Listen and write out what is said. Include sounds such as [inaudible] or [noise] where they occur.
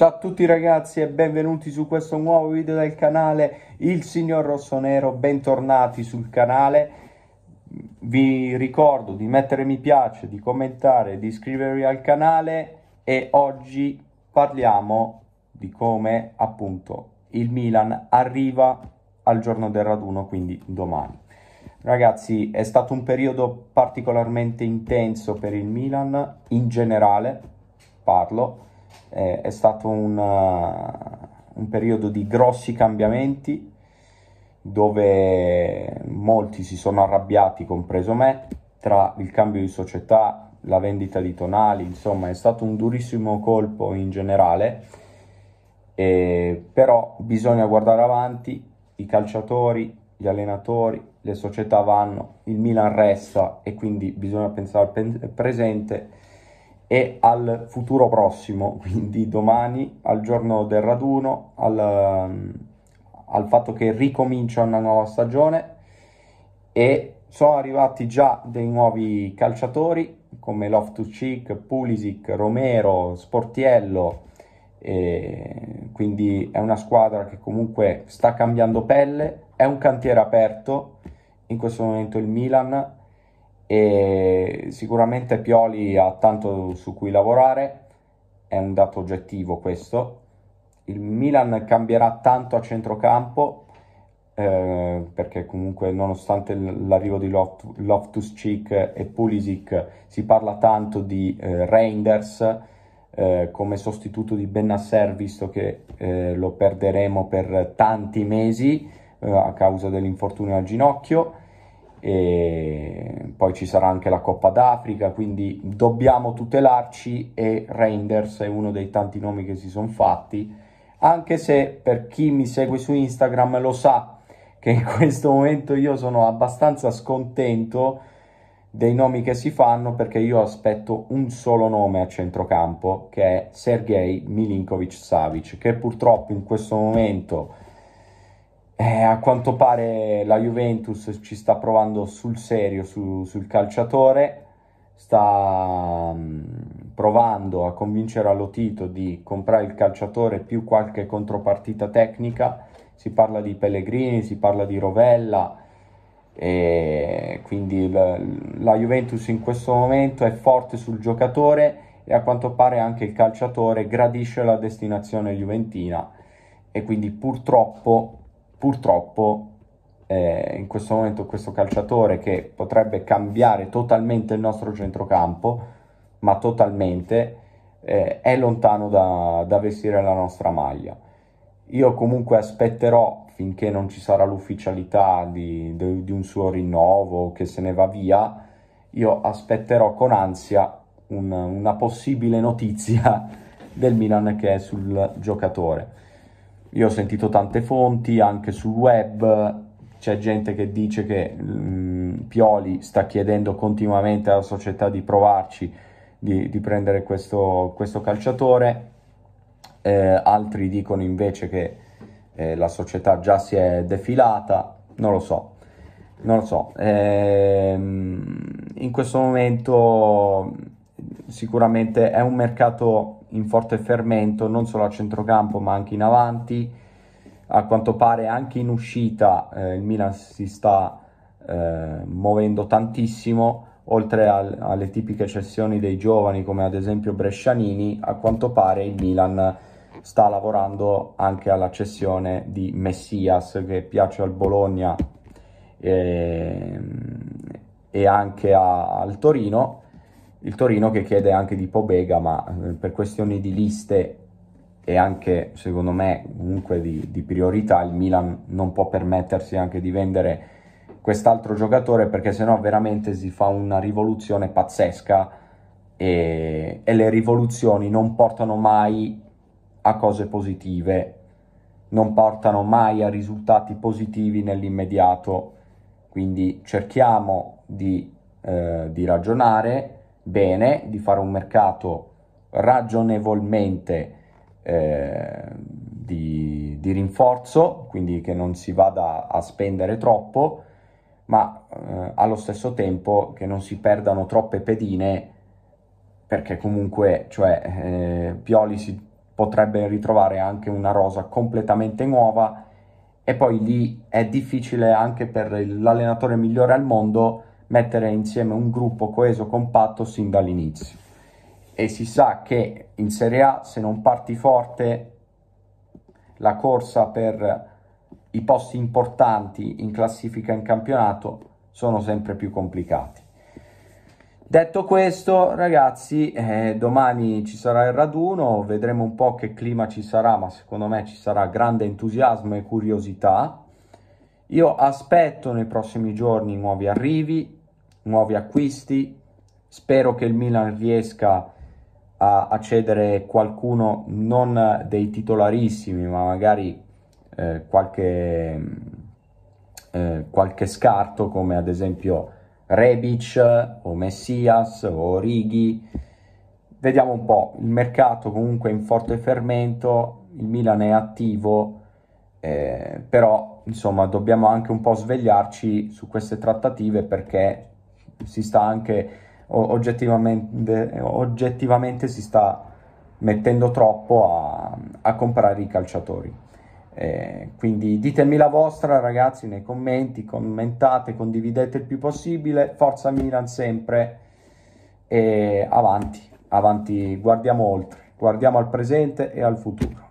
Ciao a tutti ragazzi e benvenuti su questo nuovo video del canale Il Signor Rossonero, bentornati sul canale. Vi ricordo di mettere mi piace, di commentare, di iscrivervi al canale e oggi parliamo di come appunto il Milan arriva al giorno del raduno, quindi domani. Ragazzi, è stato un periodo particolarmente intenso per il Milan in generale, parlo eh, è stato un, uh, un periodo di grossi cambiamenti dove molti si sono arrabbiati, compreso me, tra il cambio di società, la vendita di Tonali, insomma è stato un durissimo colpo in generale, eh, però bisogna guardare avanti, i calciatori, gli allenatori, le società vanno, il Milan resta e quindi bisogna pensare al presente e al futuro prossimo, [laughs] quindi domani, al giorno del raduno, al, mm, al fatto che ricomincia una nuova stagione e sono arrivati già dei nuovi calciatori come Loftus-Cheek, Pulisic, Romero, Sportiello, e quindi è una squadra che comunque sta cambiando pelle, è un cantiere aperto, in questo momento il Milan e sicuramente Pioli ha tanto su cui lavorare, è un dato oggettivo questo. Il Milan cambierà tanto a centrocampo eh, perché comunque nonostante l'arrivo di Loft- Loftus-Cheek e Pulisic si parla tanto di eh, Reinders eh, come sostituto di Bennasser visto che eh, lo perderemo per tanti mesi eh, a causa dell'infortunio al ginocchio e poi ci sarà anche la Coppa d'Africa, quindi dobbiamo tutelarci e Reinders è uno dei tanti nomi che si sono fatti, anche se per chi mi segue su Instagram lo sa che in questo momento io sono abbastanza scontento dei nomi che si fanno perché io aspetto un solo nome a centrocampo che è Sergei Milinkovic Savic che purtroppo in questo momento eh, a quanto pare la Juventus ci sta provando sul serio su, sul calciatore, sta mm, provando a convincere Allotito di comprare il calciatore più qualche contropartita tecnica, si parla di Pellegrini, si parla di Rovella, e quindi la, la Juventus in questo momento è forte sul giocatore e a quanto pare anche il calciatore gradisce la destinazione juventina e quindi purtroppo purtroppo eh, in questo momento questo calciatore che potrebbe cambiare totalmente il nostro centrocampo, ma totalmente, eh, è lontano da, da vestire la nostra maglia. Io comunque aspetterò finché non ci sarà l'ufficialità di, di, di un suo rinnovo che se ne va via, io aspetterò con ansia un, una possibile notizia [laughs] del Milan che è sul giocatore. Io ho sentito tante fonti anche sul web, c'è gente che dice che mh, mm, Pioli sta chiedendo continuamente alla società di provarci, di, di prendere questo, questo calciatore, eh, altri dicono invece che eh, la società già si è defilata, non lo so, non lo so. Eh, in questo momento sicuramente è un mercato in forte fermento non solo a centrocampo ma anche in avanti. A quanto pare anche in uscita eh, il Milan si sta eh, muovendo tantissimo, oltre al, alle tipiche cessioni dei giovani come ad esempio Brescianini, a quanto pare il Milan sta lavorando anche alla cessione di Messias che piace al Bologna e, ehm, e anche a, al Torino il Torino che chiede anche di Pobega, ma eh, per questioni di liste e anche secondo me comunque di, di priorità il Milan non può permettersi anche di vendere quest'altro giocatore perché sennò veramente si fa una rivoluzione pazzesca e, e le rivoluzioni non portano mai a cose positive, non portano mai a risultati positivi nell'immediato, quindi cerchiamo di, eh, di ragionare bene, di fare un mercato ragionevolmente eh, di, di, rinforzo, quindi che non si vada a spendere troppo, ma eh, allo stesso tempo che non si perdano troppe pedine, perché comunque cioè, eh, Pioli si potrebbe ritrovare anche una rosa completamente nuova e poi lì è difficile anche per l'allenatore migliore al mondo mettere insieme un gruppo coeso, compatto sin dall'inizio. E si sa che in Serie A se non parti forte la corsa per i posti importanti in classifica in campionato sono sempre più complicati. Detto questo, ragazzi, eh, domani ci sarà il raduno, vedremo un po' che clima ci sarà, ma secondo me ci sarà grande entusiasmo e curiosità. Io aspetto nei prossimi giorni nuovi arrivi, nuovi acquisti. Spero che il Milan riesca a, a cedere qualcuno non dei titolarissimi, ma magari eh, qualche, mm, eh, qualche scarto, come ad esempio Rebic o Messias o Righi. Vediamo un po', il mercato comunque è in forte fermento, il Milan è attivo, eh, però insomma dobbiamo anche un po' svegliarci su queste trattative perché si sta anche oggettivamente, oggettivamente si sta mettendo troppo a, a comprare i calciatori. Eh, quindi ditemi la vostra ragazzi nei commenti, commentate, condividete il più possibile, forza Milan sempre e avanti, avanti, guardiamo oltre, guardiamo al presente e al futuro.